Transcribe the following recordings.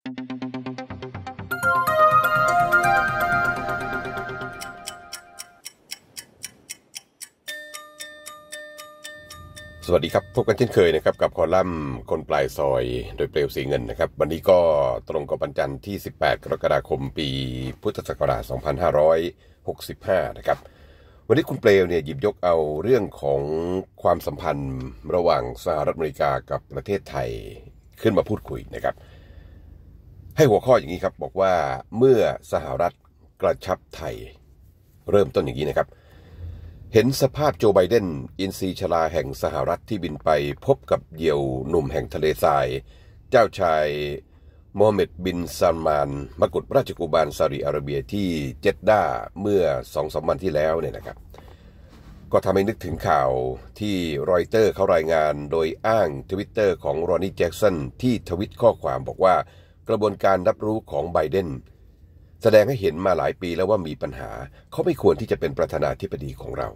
สวัสดีครับ พบกันเช่นเคยนะครับ กับคอลัมน์คนปลายซอยโดยเปลวสีเงินนะครับ วันนี้ก็ตรงกับวันจันทร์ที่ 18 กรกฎาคมปีพุทธศักราช 2565 นะครับ วันนี้คุณเปลวเนี่ยหยิบยกเอาเรื่องของความสัมพันธ์ระหว่างสหรัฐอเมริกากับประเทศไทยขึ้นมาพูดคุยนะครับให้หัวข้ออย่างนี้ครับบอกว่าเมื่อสหรัฐกระชับไทย เริ่มต้นอย่างนี้นะครับ เห็นสภาพโจไบเดนอินซีชลาแห่งสหรัฐที่บินไปพบกับเยี่ยวหนุ่มแห่งทะเลทราย เจ้าชายโมฮัมเหม็ดบินซาลมานมกุฎราชกุมารซาอุดิอาระเบียที่เจดดาเมื่อสองสามวันที่แล้วเนี่ยนะครับก็ทำให้นึกถึงข่าวที่รอยเตอร์เขารายงานโดยอ้างทวิตเตอร์ของรอนนี่แจ็กสันที่ทวิตข้อความบอกว่ากระบวนการรับรู้ของไบเดนแสดงให้เห็นมาหลายปีแล้วว่ามีปัญหา เขาไม่ควรที่จะเป็นประธานาธิบดีของเรา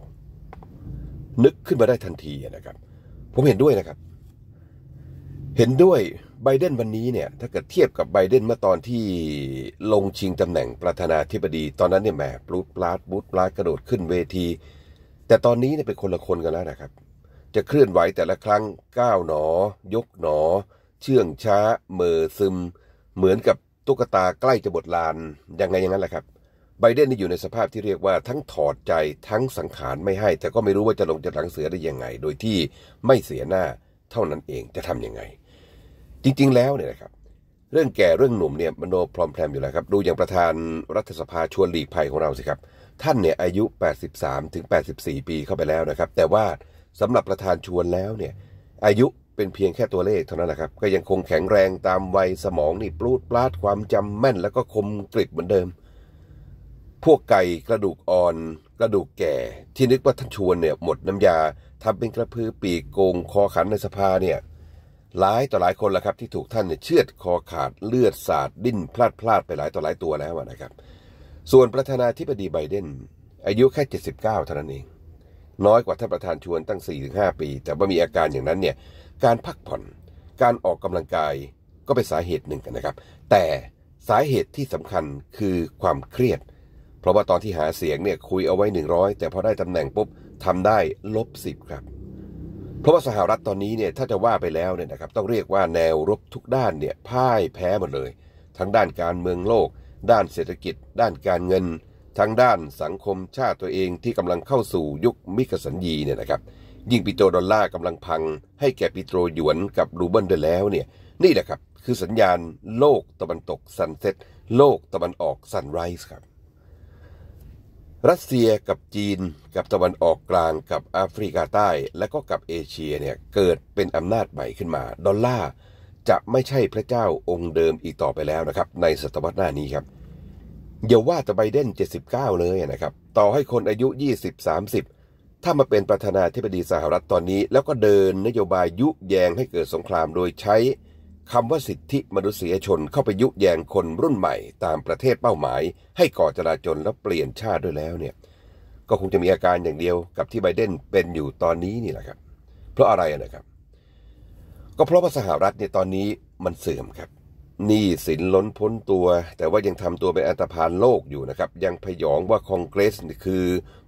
นึกขึ้นมาได้ทันทีนะครับ ผมเห็นด้วยนะครับ เห็นด้วยไบเดนวันนี้เนี่ยถ้าเกิดเทียบกับไบเดนเมื่อตอนที่ลงชิงตำแหน่งประธานาธิบดี ตอนนั้นเนี่ยแหมปลุดปลาดบูดปลาดกระโดดขึ้นเวที แต่ตอนนี้เนี่ยเป็นคนละคนกันแล้วนะครับ จะเคลื่อนไหวแต่ละครั้งก้าวหนอ ยกหนอ เชื่องช้าเมอซึมเหมือนกับตุ๊กตาใกล้จะบทลานยังไงอย่างนั้นแหละครับไบเดนนี่อยู่ในสภาพที่เรียกว่า ทั้งถอดใจทั้งสังขารไม่ให้ แต่ก็ไม่รู้ว่าจะลงจะหลังเสือได้ยังไง โดยที่ไม่เสียหน้าเท่านั้นเองจะทํำยังไง จริงๆแล้วเนี่ยนะครับเรื่องแก่เรื่องหนุ่มเนี่ยมโนพรอมแพรมอยู่แล้วครับดูอย่างประธานรัฐสภาชวนหลีกภัยของเราสิครับ ท่านเนี่ยอายุ 83ถึง84 ปีเข้าไปแล้วนะครับ แต่ว่าสำหรับประธานชวนแล้วเนี่ยอายุเป็นเพียงแค่ตัวเลขเท่านั้นแหละครับ ก็ยังคงแข็งแรงตามวัยสมองนี่ปลูดปลาดความจำแม่นแล้วก็คมกริบเหมือนเดิม พวกไก่กระดูกอ่อนกระดูกแก่ ที่นึกว่าท่านชวนเนี่ยหมดน้ำยา ทำเป็นกระพือปีก โกง คอขันในสภาเนี่ยหลายต่อหลายคนแล้วครับที่ถูกท่านเนี่ยเชือดคอขาดเลือดสาดดิ้นพลาดพลาดไปหลายต่อหลายตัวแล้วนะครับ ส่วนประธานาธิบดีไบเดนอายุแค่79เท่านั้นเองน้อยกว่าท่านประธานชวนตั้ง 4-5 ปี แต่ว่ามีอาการอย่างนั้นเนี่ยการพักผ่อนการออกกำลังกายก็เป็นสาเหตุหนึ่งนะครับ แต่สาเหตุที่สำคัญคือความเครียด เพราะว่าตอนที่หาเสียงเนี่ยคุยเอาไว้ 100 แต่พอได้ตำแหน่งปุ๊บทำได้ลบสิบครับ เพราะว่าสหรัฐตอนนี้เนี่ยถ้าจะว่าไปแล้วเนี่ยนะครับต้องเรียกว่าแนวรบทุกด้านเนี่ยพ่ายแพ้หมดเลย ทั้งด้านการเมืองโลก ด้านเศรษฐกิจ ด้านการเงินทางด้านสังคมชาติตัวเองที่กำลังเข้าสู่ยุคมิกสัญญีเนี่ยนะครับยิ่งปิโตรดอลลาร์กำลังพังให้แก่ปิโตรหยวนกับรูเบิลได้แล้วเนี่ยนี่แหละครับ คือสัญญาณโลกตะวันตกซันเซ็ตโลกตะวันออกซันไรส์ครับรัสเซียกับจีน กับตะวันออกกลางกับแอฟริกาใต้ และก็กับเอเชียเนี่ยเกิดเป็นอำนาจใหม่ขึ้นมา ดอลลาร์จะไม่ใช่พระเจ้าองค์เดิมอีกต่อไปแล้วนะครับในศตวรรษหน้านี้ครับอย่าว่าจะไบเดน 79 เลยนะครับ ต่อให้คนอายุ 20 30 ถ้ามาเป็นประธานาธิบดีสหรัฐตอนนี้ แล้วก็เดินนโยบายยุแยงให้เกิดสงครามโดยใช้คำว่าสิทธิมนุษยชนเข้าไปยุแยงคนรุ่นใหม่ตามประเทศเป้าหมาย ให้ก่อจลาจลและเปลี่ยนชาติด้วยแล้วเนี่ย ก็คงจะมีอาการอย่างเดียวกับที่ไบเดนเป็นอยู่ตอนนี้นี่แหละครับ เพราะอะไรนะครับ ก็เพราะว่าสหรัฐเนี่ยตอนนี้มันเสื่อมครับหนี้สินล้นพ้นตัว แต่ว่ายังทำตัวเป็นอันตรพานโลกอยู่นะครับ ยังพยองว่าคองเกรสคือ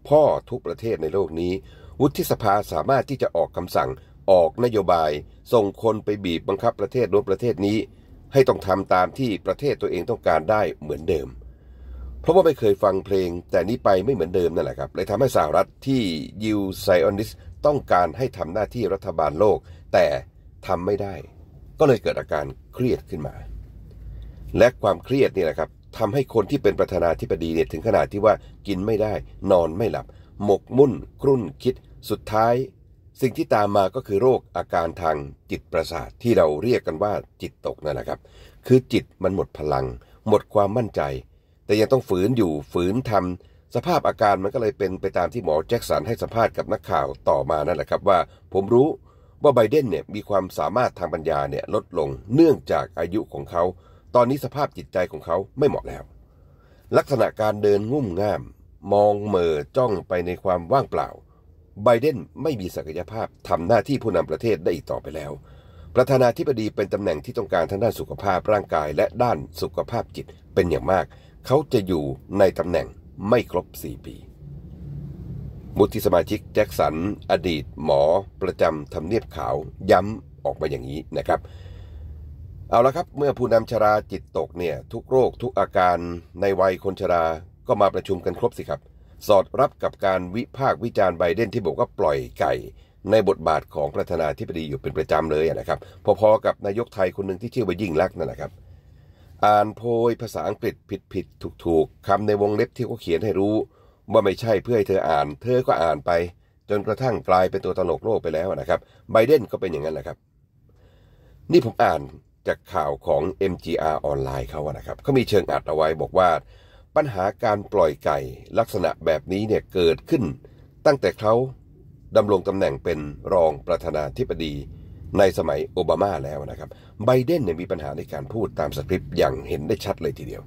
พ่อทุกประเทศในโลกนี้ วุฒิสภาสามารถที่จะออกคำสั่งออกนโยบายส่งคนไปบีบบังคับประเทศนู้นประเทศนี้ ให้ต้องทำตามที่ประเทศตัวเองต้องการได้เหมือนเดิม เพราะว่าไม่เคยฟังเพลง แต่นี้ไปไม่เหมือนเดิมนั่นแหละครับเลยทำให้สหรัฐที่ยิวไซออนิสต้องการให้ทำหน้าที่รัฐบาลโลก แต่ทำไม่ได้ ก็เลยเกิดอาการเครียดขึ้นมาและความเครียดนี่แหละครับทำให้คนที่เป็นประธานาธิบดีเนี่ยถึงขนาดที่ว่ากินไม่ได้นอนไม่หลับ หมกมุ่น ครุ่นคิด สุดท้าย สิ่งที่ตามมาก็คือโรคอาการทางจิตประสาทที่เราเรียกกันว่าจิตตกนั่นแหละครับ คือจิตมันหมดพลัง หมดความมั่นใจ แต่ยังต้องฝืนอยู่ฝืนทำสภาพอาการมันก็เลยเป็นไปตามที่หมอแจ็คสันให้สัมภาษณ์กับนักข่าวต่อมานั่นแหละครับว่าผมรู้ว่าไบเดนเนี่ยมีความสามารถทางปัญญาเนี่ยลดลงเนื่องจากอายุของเขาตอนนี้สภาพจิตใจของเขาไม่เหมาะแล้ว ลักษณะการเดินงุ่มง่าม มองเหม่อจ้องไปในความว่างเปล่าไบเดนไม่มีศักยภาพ ทำหน้าที่ผู้นำประเทศได้อีกต่อไปแล้ว ประธานาธิบดีเป็นตำแหน่งที่ต้องการทั้งด้านสุขภาพร่างกายและด้านสุขภาพจิตเป็นอย่างมาก เขาจะอยู่ในตำแหน่งไม่ครบ 4 ปีมุทิสมาชิก แจ็คสัน อดีต หมอ ประจำทำเนียบขาวย้ำออกมาอย่างนี้นะครับเอาละครับ เมื่อผู้นำชราจิตตกเนี่ยทุกโรคทุกอาการในวัยคนชราก็มาประชุมกันครบสิครับ สอดรับกับการวิพากษ์วิจารณ์ไบเดนที่บอกว่าปล่อยไก่ในบทบาทของประธานาธิบดีอยู่เป็นประจำเลยนะครับพอๆกับนายกไทยคนหนึ่งที่ชื่อว่ายิ่งลักษณ์นั่นแหละครับ อ่านโพยภาษาอังกฤษผิดๆถูกๆคำในวงเล็บที่เขาเขียนให้รู้ ว่าไม่ใช่เพื่อให้เธออ่าน เธอก็อ่านไป จนกระทั่งกลายเป็นตัวตลกโลกไปแล้วนะครับไบเดนก็เป็นอย่างนั้นแหละครับ นี่ผมอ่านจากข่าวของ MGR ออนไลน์เขาอะนะครับเขามีเชิงอัดเอาไว้บอกว่า ปัญหาการปล่อยไก่ลักษณะแบบนี้เนี่ยเกิดขึ้น ตั้งแต่เขาดำรงตำแหน่งเป็นรองประธานาธิบดีในสมัยโอบามาแล้วนะครับไบเดนเนี่ยมีปัญหาในการพูดตามสคริปต์อย่างเห็นได้ชัดเลยทีเดียว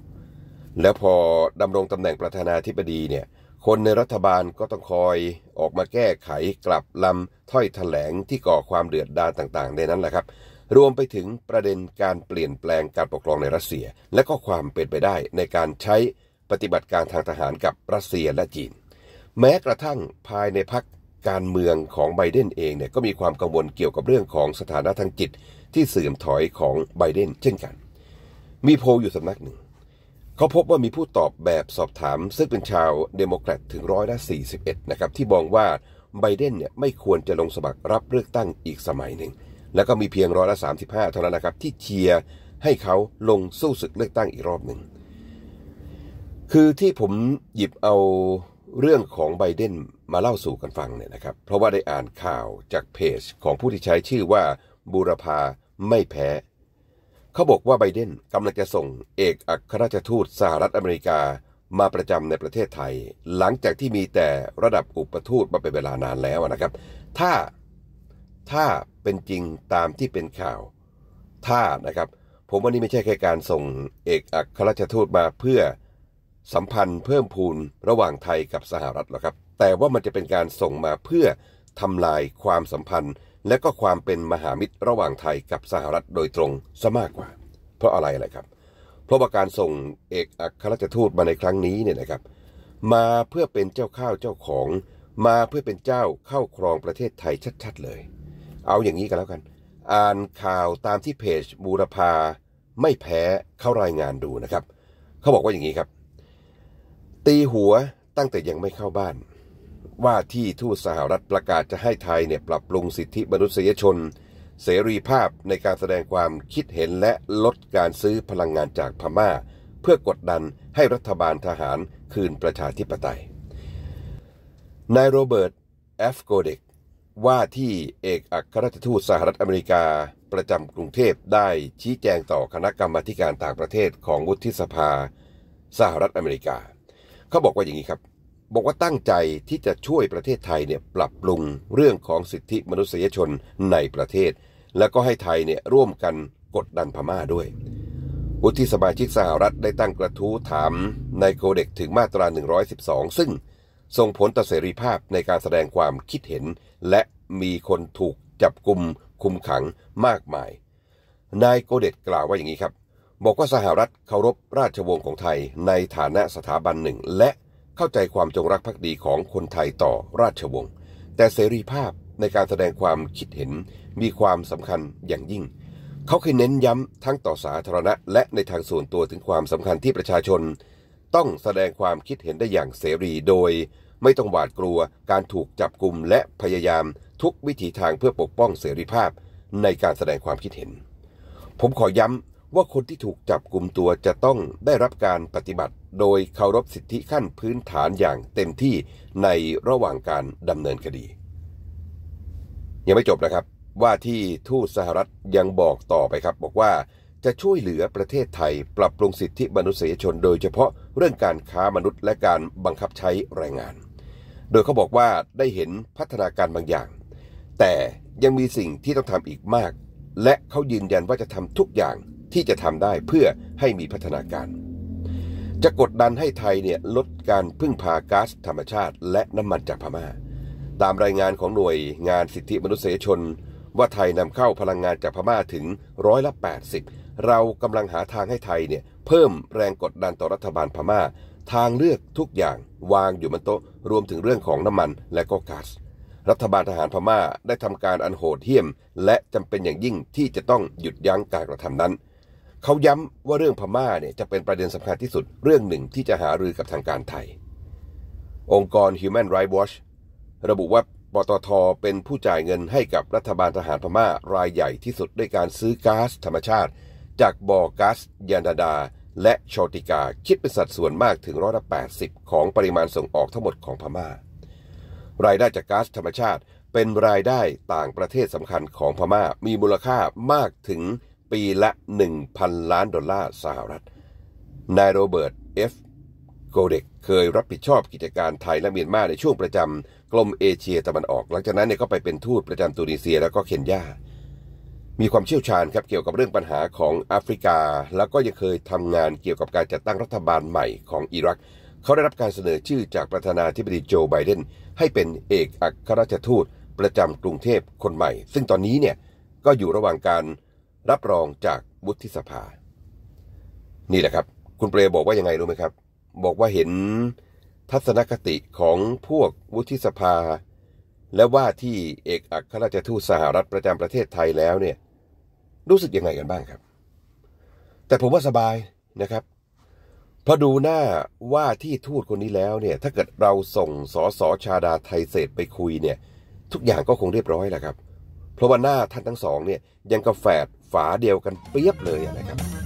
แล้วพอดำรงตำแหน่งประธานาธิบดีเนี่ยคนในรัฐบาลก็ต้องคอยออกมาแก้ไขกลับลำถ้อยถแถลงที่ก่อความเดือดดาลต่างๆในนั้นแหละครับรวมไปถึงประเด็นการเปลี่ยนแปลงการปกครองในรัสเซีย และก็ความเป็นไปได้ในการใช้ปฏิบัติการทางทหารกับรัสเซียและจีน แม้กระทั่งภายในพรรคการเมืองของไบเดนเองเนี่ยก็มีความกังวลเกี่ยวกับเรื่องของสถานะทางจิตที่เสื่อมถอยของไบเดนเช่นกัน มีโพลอยู่สำนักหนึ่ง เขาพบว่ามีผู้ตอบแบบสอบถามซึ่งเป็นชาวเดโมแครตถึงร้อยละ41นะครับที่บอกว่าไบเดนเนี่ยไม่ควรจะลงสมัครรับเลือกตั้งอีกสมัยหนึ่งแล้วก็มีเพียงร้อยละ 35 เท่านั้นนะครับที่เชียร์ให้เขาลงสู้ศึกเลือกตั้งอีกรอบหนึ่งคือที่ผมหยิบเอาเรื่องของไบเดนมาเล่าสู่กันฟังเนี่ยนะครับ เพราะว่าได้อ่านข่าวจากเพจของผู้ที่ใช้ชื่อว่าบูรพาไม่แพ้ เขาบอกว่าไบเดนกำลังจะส่งเอกอัครราชทูตสหรัฐอเมริกามาประจำในประเทศไทย หลังจากที่มีแต่ระดับอุปทูตมาเป็นเวลานานแล้วนะครับ ถ้าถ้าเป็นจริงตามที่เป็นข่าว ถ้านะครับ ผมว่านี่ไม่ใช่แค่การส่งเอกอัครราชทูตมาเพื่อสัมพันธ์เพิ่มพูนระหว่างไทยกับสหรัฐหรอกครับ แต่ว่ามันจะเป็นการส่งมาเพื่อทำลายความสัมพันธ์ และก็ความเป็นมหามิตรระหว่างไทยกับสหรัฐโดยตรงซะมากกว่า เพราะอะไรอะไรครับ เพราะว่าการส่งเอกอัครราชทูตมาในครั้งนี้เนี่ยนะครับ มาเพื่อเป็นเจ้าข้าวเจ้าของ มาเพื่อเป็นเจ้าเข้าครองประเทศไทยชัดๆ เลยเอาอย่างนี้กันแล้วกัน อ่านข่าวตามที่เพจบูรพาไม่แพ้เข้ารายงานดูนะครับ เขาบอกว่าอย่างนี้ครับ ตีหัวตั้งแต่ยังไม่เข้าบ้าน ว่าที่ทูตสหรัฐประกาศจะให้ไทยเนี่ยปรับปรุงสิทธิมนุษยชน เสรีภาพในการแสดงความคิดเห็นและลดการซื้อพลังงานจากพม่า เพื่อกดดันให้รัฐบาลทหาร คืนประชาธิปไตย นายโรเบิร์ตแอฟโกเดกว่าที่เอกอัครราชทูตสหรัฐอเมริกาประจำกรุงเทพได้ชี้แจงต่อคณะกรรมาการต่างประเทศของวุฒิสภา สหรัฐอเมริกา เขาบอกว่าอย่างนี้ครับ บอกว่าตั้งใจที่จะช่วยประเทศไทยเนี่ยปรับปรุงเรื่องของสิทธิมนุษยชนในประเทศ แล้วก็ให้ไทยเนี่ยร่วมกันกดดันพม่าด้วย วุฒิสมาชิกสหรัฐได้ตั้งกระทู้ถามในโคเด็กถึงมาตรา 112 ซึ่งส่งผลต่อเสรีภาพในการแสดงความคิดเห็นและมีคนถูกจับกลุ่มคุมขังมากมาย นายโกเดตกล่าวว่าอย่างนี้ครับ บอกว่าสหรัฐเคารพราชวงศ์ของไทยในฐานะสถาบันหนึ่ง และเข้าใจความจงรักภักดีของคนไทยต่อราชวงศ์แต่เสรีภาพในการแสดงความคิดเห็นมีความสำคัญอย่างยิ่ง เขาเคยเน้นย้ำทั้งต่อสาธารณะ และในทางส่วนตัวถึงความสำคัญที่ประชาชนต้องแสดงความคิดเห็นได้อย่างเสรีโดย ไม่ต้องหวาดกลัวการถูกจับกลุ่มและพยายามทุกวิถีทางเพื่อปกป้องเสรีภาพในการแสดงความคิดเห็น ผมขอย้ำว่าคนที่ถูกจับกลุ่มตัวจะต้องได้รับการปฏิบัติ โดยเคารพสิทธิขั้นพื้นฐานอย่างเต็มที่ในระหว่างการดำเนินคดียังไม่จบนะครับว่าที่ทูตสหรัฐยังบอกต่อไปครับ บอกว่าจะช่วยเหลือประเทศไทยปรับปรุงสิทธิมนุษยชน โดยเฉพาะเรื่องการค้ามนุษย์ และการบังคับใช้แรงงาน โดยเขาบอกว่าได้เห็นพัฒนาการบางอย่าง แต่ยังมีสิ่งที่ต้องทำอีกมาก และเขายืนยันว่าจะทำทุกอย่างที่จะทำได้เพื่อให้มีพัฒนาการ จะกดดันให้ไทยเนี่ยลดการพึ่งพาก๊าซธรรมชาติและน้ำมันจากพมา่า ตามรายงานของหน่วยงานสิทธิมนุษยชน ว่าไทยนำเข้าพลังงานจากพม่าถึงร้อยละ80เรากำลังหาทางให้ไทยเนี่ยเพิ่มแรงกดดันต่อรัฐบาลพมา่า ทางเลือกทุกอย่าง วางอยู่บนโต๊ะรวมถึงเรื่องของน้ำมันและก็ก๊าซรัฐบาลทหารพม่าได้ทำการอันโหดเหี้ยม และจำเป็นอย่างยิ่งที่จะต้องหยุดยั้งการกระทำนั้น เขาย้ำว่าเรื่องพม่าเนี่ยจะเป็นประเด็นสำคัญที่สุดเรื่องหนึ่งที่จะหารือกับทางการไทย องค์กร Human Rights Watch ระบุว่าปตทเป็นผู้จ่ายเงินให้กับรัฐบาลทหารพม่ารายใหญ่ที่สุดด้วยการซื้อก๊าซธรรมชาติจากบอกัสยานดา และโชติกาคิดเป็นสัดส่วนมากถึงร้อยละแปดสิบของปริมาณส่งออกทั้งหมดของพมา่า รายได้จากก๊าซธรรมชาติเป็นรายได้ต่างประเทศสำคัญของพมา่ามีมูลค่ามากถึงปีละ 1,000 ล้านดอลลาร์สหรัฐนายโรเบิร์ตเอฟโกเด็กเคยรับผิดชอบกิจการไทยและเมียนมาในช่วงประจำกลมเอเชียตะวันออก หลังจากนั้นเนี่ยก็ไปเป็นทูตประจำตุนิเซีย แล้วก็เคนยามีความเชี่ยวชาญครับเกี่ยวกับเรื่องปัญหาของแอฟริกาแล้วก็ยังเคยทำงานเกี่ยวกับการจัดตั้งรัฐบาลใหม่ของอิรัก เขาได้รับการเสนอชื่อจากประธานาธิบดีโจไบเดนให้เป็นเอกอัครราชทูตประจำกรุงเทพคนใหม่ ซึ่งตอนนี้เนี่ยก็อยู่ระหว่างการรับรองจากวุฒิสภา นี่แหละครับคุณเปรบอกว่ายังไงรู้ไหมครับ บอกว่าเห็นทัศนคติของพวกวุฒิสภา และว่าที่เอกอัครราชทูตสหรัฐประจำประเทศไทยแล้วเนี่ยรู้สึกยังไงกันบ้างครับ แต่ผมว่าสบายนะครับพอดูหน้าว่าที่ทูตคนนี้แล้วเนี่ยถ้าเกิดเราส่งสอสอชาดาไทยเศษไปคุยเนี่ยทุกอย่างก็คงเรียบร้อยแหละครับ เพราะว่าหน้าท่านทั้งสองเนี่ยยังกาแฝดฝาเดียวกันเปียบเลยนะครับ